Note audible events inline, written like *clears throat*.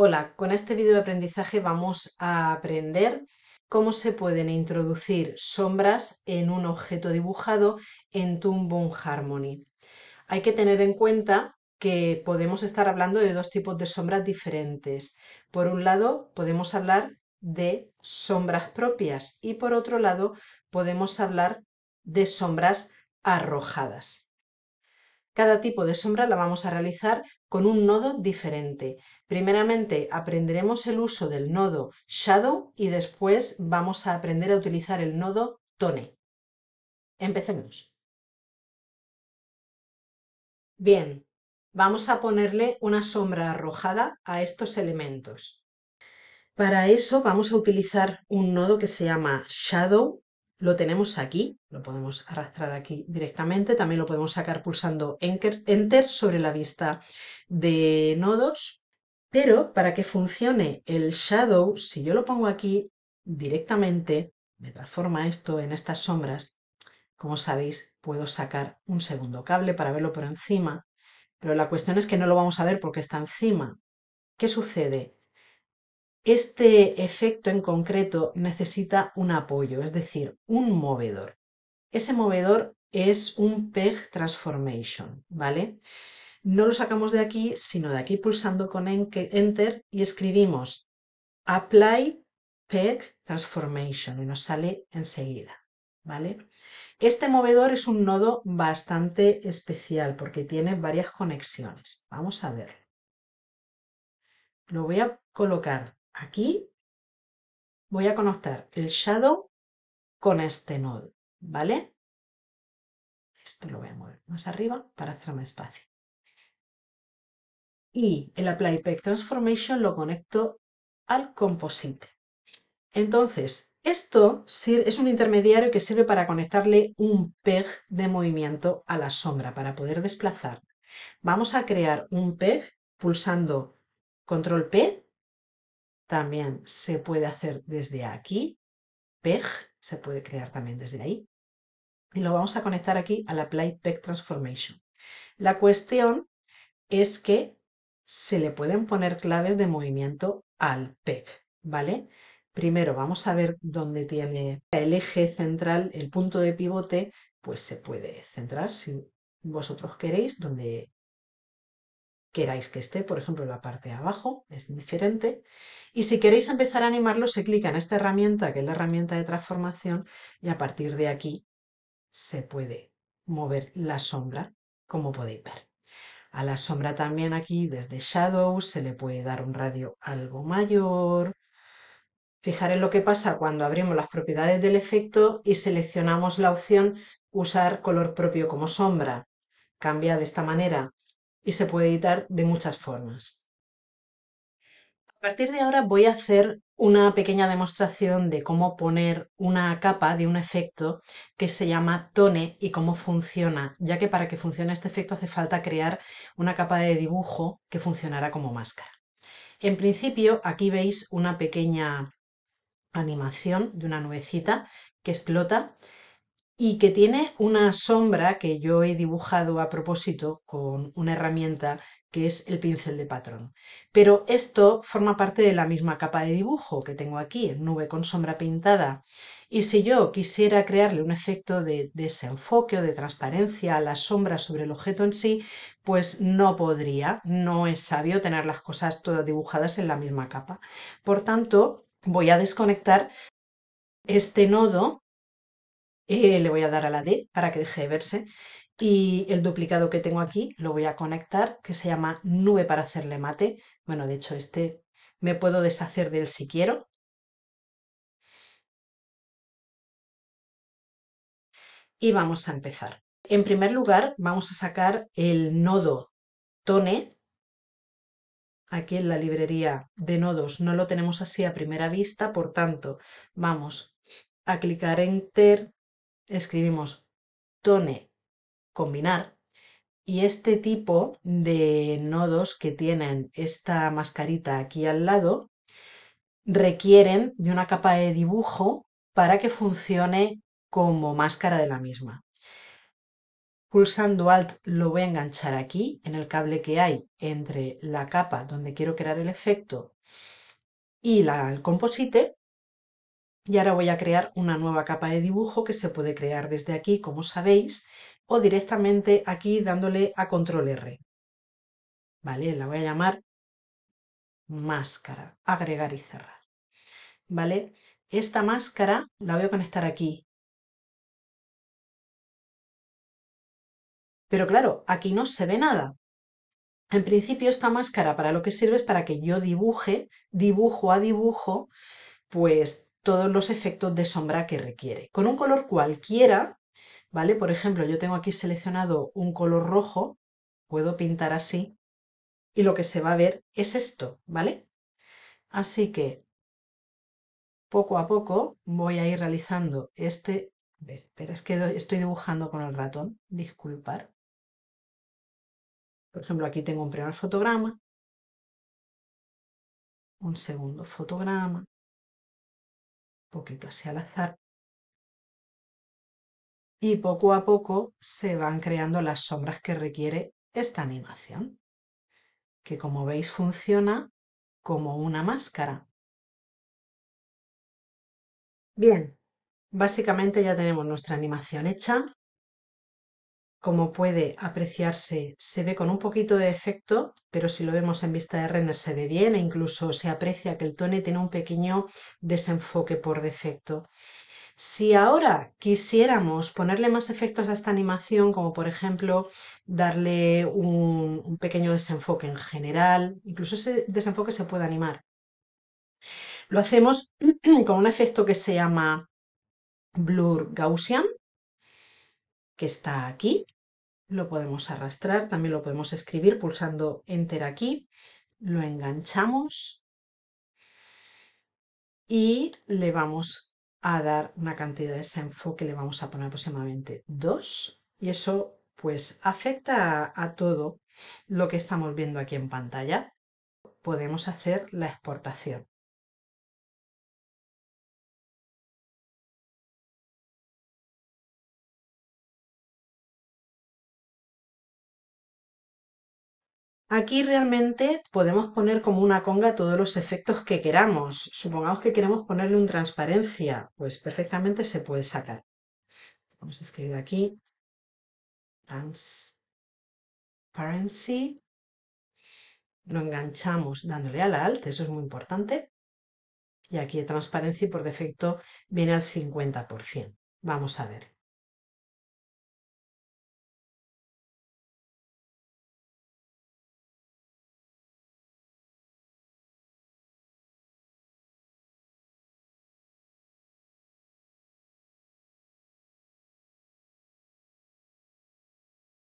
Hola, con este vídeo de aprendizaje vamos a aprender cómo se pueden introducir sombras en un objeto dibujado en Toon Harmony. Hay que tener en cuenta que podemos estar hablando de dos tipos de sombras diferentes. Por un lado, podemos hablar de sombras propias y por otro lado, podemos hablar de sombras arrojadas. Cada tipo de sombra la vamos a realizar con un nodo diferente. Primeramente aprenderemos el uso del nodo shadow y después vamos a aprender a utilizar el nodo tone. Empecemos. Bien, vamos a ponerle una sombra arrojada a estos elementos. Para eso vamos a utilizar un nodo que se llama shadow lo tenemos aquí, lo podemos arrastrar aquí directamente, también lo podemos sacar pulsando Enter sobre la vista de nodos, pero para que funcione el shadow, si yo lo pongo aquí directamente, me transforma esto en estas sombras, como sabéis, puedo sacar un segundo cable para verlo por encima, pero la cuestión es que no lo vamos a ver porque está encima. ¿Qué sucede? Este efecto en concreto necesita un apoyo, es decir, un movedor. Ese movedor es un PEG transformation, ¿vale? No lo sacamos de aquí, sino de aquí pulsando con Enter y escribimos Apply PEG Transformation y nos sale enseguida, ¿vale? Este movedor es un nodo bastante especial porque tiene varias conexiones. Vamos a verlo. Lo voy a colocar Aquí voy a conectar el shadow con este nodo, ¿vale? Esto lo voy a mover más arriba para hacer más espacio. Y el Apply Peg Transformation lo conecto al Composite. Entonces, esto es un intermediario que sirve para conectarle un PEG de movimiento a la sombra, para poder desplazar. Vamos a crear un PEG pulsando control P también se puede hacer desde aquí. PEG se puede crear también desde ahí. Y lo vamos a conectar aquí a la Apply PEG Transformation. La cuestión es que se le pueden poner claves de movimiento al PEG, ¿vale? Primero vamos a ver dónde tiene el eje central, el punto de pivote, pues se puede centrar si vosotros queréis, donde queráis que esté, por ejemplo, la parte de abajo, es diferente. Y si queréis empezar a animarlo, se clica en esta herramienta, que es la herramienta de transformación, y a partir de aquí se puede mover la sombra, como podéis ver. A la sombra también aquí, desde Shadow, se le puede dar un radio algo mayor. fijaré lo que pasa cuando abrimos las propiedades del efecto y seleccionamos la opción usar color propio como sombra. Cambia de esta manera y se puede editar de muchas formas. A partir de ahora voy a hacer una pequeña demostración de cómo poner una capa de un efecto que se llama tone y cómo funciona, ya que para que funcione este efecto hace falta crear una capa de dibujo que funcionará como máscara. En principio aquí veis una pequeña animación de una nubecita que explota y que tiene una sombra que yo he dibujado a propósito con una herramienta que es el pincel de patrón. Pero esto forma parte de la misma capa de dibujo que tengo aquí, nube con sombra pintada. Y si yo quisiera crearle un efecto de desenfoque o de transparencia a la sombra sobre el objeto en sí, pues no podría, no es sabio tener las cosas todas dibujadas en la misma capa. Por tanto, voy a desconectar este nodo eh, le voy a dar a la D para que deje de verse y el duplicado que tengo aquí lo voy a conectar, que se llama nube para hacerle mate. Bueno, de hecho este me puedo deshacer de él si quiero. Y vamos a empezar. En primer lugar, vamos a sacar el nodo Tone. Aquí en la librería de nodos no lo tenemos así a primera vista, por tanto, vamos a clicar Enter, escribimos tone combinar y este tipo de nodos que tienen esta mascarita aquí al lado requieren de una capa de dibujo para que funcione como máscara de la misma. Pulsando Alt lo voy a enganchar aquí, en el cable que hay entre la capa donde quiero crear el efecto y la, el composite, y ahora voy a crear una nueva capa de dibujo que se puede crear desde aquí, como sabéis, o directamente aquí dándole a control R. ¿Vale? La voy a llamar máscara, agregar y cerrar. ¿Vale? Esta máscara la voy a conectar aquí. Pero claro, aquí no se ve nada. En principio esta máscara para lo que sirve es para que yo dibuje, dibujo a dibujo, pues todos los efectos de sombra que requiere. Con un color cualquiera, ¿vale? Por ejemplo, yo tengo aquí seleccionado un color rojo, puedo pintar así y lo que se va a ver es esto, ¿vale? Así que poco a poco voy a ir realizando este... ver, es que estoy dibujando con el ratón, disculpar. Por ejemplo, aquí tengo un primer fotograma, un segundo fotograma, poquito así al azar. Y poco a poco se van creando las sombras que requiere esta animación, que como veis funciona como una máscara. Bien, básicamente ya tenemos nuestra animación hecha como puede apreciarse, se ve con un poquito de efecto, pero si lo vemos en vista de render se ve bien e incluso se aprecia que el tone tiene un pequeño desenfoque por defecto. Si ahora quisiéramos ponerle más efectos a esta animación, como por ejemplo darle un, un pequeño desenfoque en general, incluso ese desenfoque se puede animar. Lo hacemos *clears throat* con un efecto que se llama Blur Gaussian, que está aquí. Lo podemos arrastrar, también lo podemos escribir pulsando Enter aquí. Lo enganchamos y le vamos a dar una cantidad de enfoque le vamos a poner aproximadamente 2 y eso pues afecta a todo lo que estamos viendo aquí en pantalla. Podemos hacer la exportación. Aquí realmente podemos poner como una conga todos los efectos que queramos. Supongamos que queremos ponerle un transparencia, pues perfectamente se puede sacar. Vamos a escribir aquí transparency. Lo enganchamos dándole a la alt, eso es muy importante. Y aquí transparency por defecto viene al 50%. Vamos a ver.